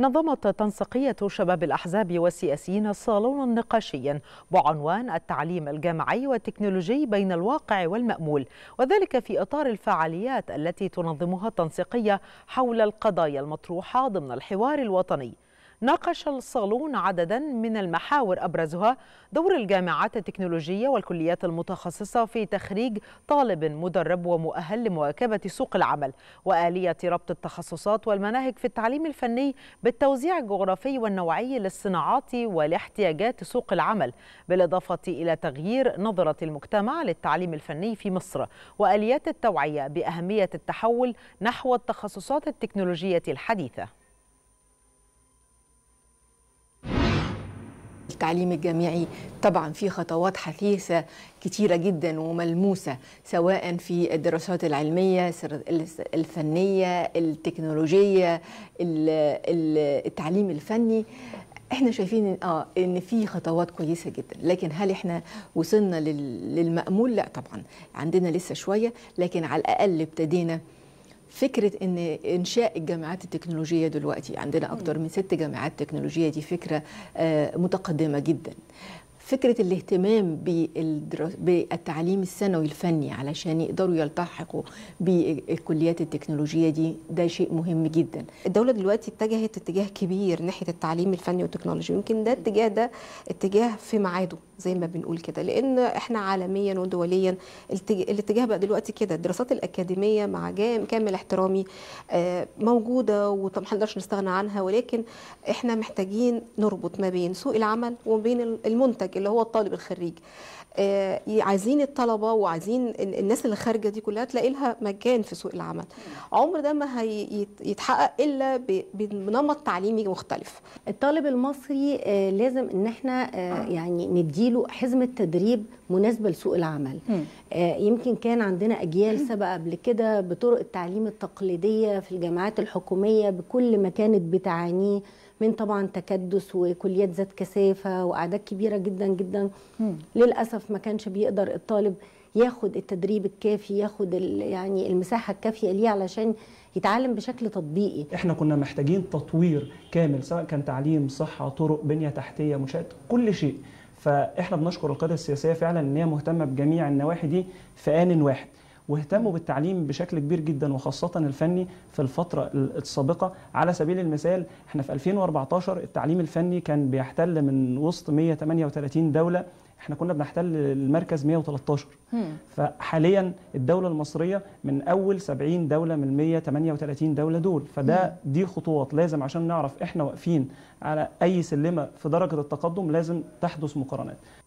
نظمت تنسيقية شباب الأحزاب والسياسيين صالونا نقاشيا بعنوان التعليم الجامعي والتكنولوجي بين الواقع والمأمول وذلك في إطار الفعاليات التي تنظمها التنسيقية حول القضايا المطروحة ضمن الحوار الوطني ناقش الصالون عددا من المحاور أبرزها دور الجامعات التكنولوجية والكليات المتخصصة في تخريج طالب مدرب ومؤهل لمواكبة سوق العمل وآلية ربط التخصصات والمناهج في التعليم الفني بالتوزيع الجغرافي والنوعي للصناعات ولاحتياجات سوق العمل بالإضافة إلى تغيير نظرة المجتمع للتعليم الفني في مصر وآليات التوعية بأهمية التحول نحو التخصصات التكنولوجية الحديثة التعليم الجامعي طبعا في خطوات حثيثة كتيرة جدا وملموسة سواء في الدراسات العلمية الفنية التكنولوجية التعليم الفني احنا شايفين ان اه ان في خطوات كويسه جدا لكن هل احنا وصلنا للمامول لا طبعا عندنا لسه شويه لكن على الاقل ابتدينا فكره ان انشاء الجامعات التكنولوجيه دلوقتي عندنا اكتر من ست جامعات تكنولوجيه دي فكره آه، متقدمه جدا فكرة الاهتمام بالتعليم الثانوي الفني علشان يقدروا يلتحقوا بالكليات التكنولوجية دي ده شيء مهم جدا الدولة دلوقتي اتجهت اتجاه كبير ناحية التعليم الفني والتكنولوجي يمكن ده الاتجاه ده اتجاه في ميعاده زي ما بنقول كده لان احنا عالميا ودوليا الاتجاه بقى دلوقتي كده الدراسات الاكاديميه مع كامل احترامي آه، موجوده وما نقدرش نستغنى عنها ولكن احنا محتاجين نربط ما بين سوق العمل وما بين المنتج اللي هو الطالب الخريج آه، عايزين الطلبه وعايزين الناس اللي خارجه دي كلها تلاقي لها مكان في سوق العمل عمر ده ما هيتحقق الا بنمط تعليمي مختلف الطالب المصري آه، لازم ان احنا آه، يعني نديله حزمه تدريب مناسبه لسوق العمل يمكن كان عندنا اجيال سبق قبل كده بطرق التعليم التقليديه في الجامعات الحكوميه بكل ما كانت بتعانيه من طبعا تكدس وكليات ذات كثافه واعداد كبيره جدا جدا للاسف ما كانش بيقدر الطالب ياخد التدريب الكافي ياخد يعني المساحه الكافيه ليه علشان يتعلم بشكل تطبيقي احنا كنا محتاجين تطوير كامل سواء كان تعليم صحه طرق بنيه تحتيه منشات كل شيء فاحنا بنشكر القياده السياسيه فعلا ان هي مهتمه بجميع النواحي دي في ان واحد واهتموا بالتعليم بشكل كبير جدا وخاصة الفني في الفترة السابقة على سبيل المثال احنا في 2014 التعليم الفني كان بيحتل من وسط 138 دولة احنا كنا بنحتل المركز 113 فحاليا الدولة المصرية من أول 70 دولة من 138 دولة دول فده دي خطوات لازم عشان نعرف احنا واقفين على أي سلمة في درجة التقدم لازم تحدث مقارنات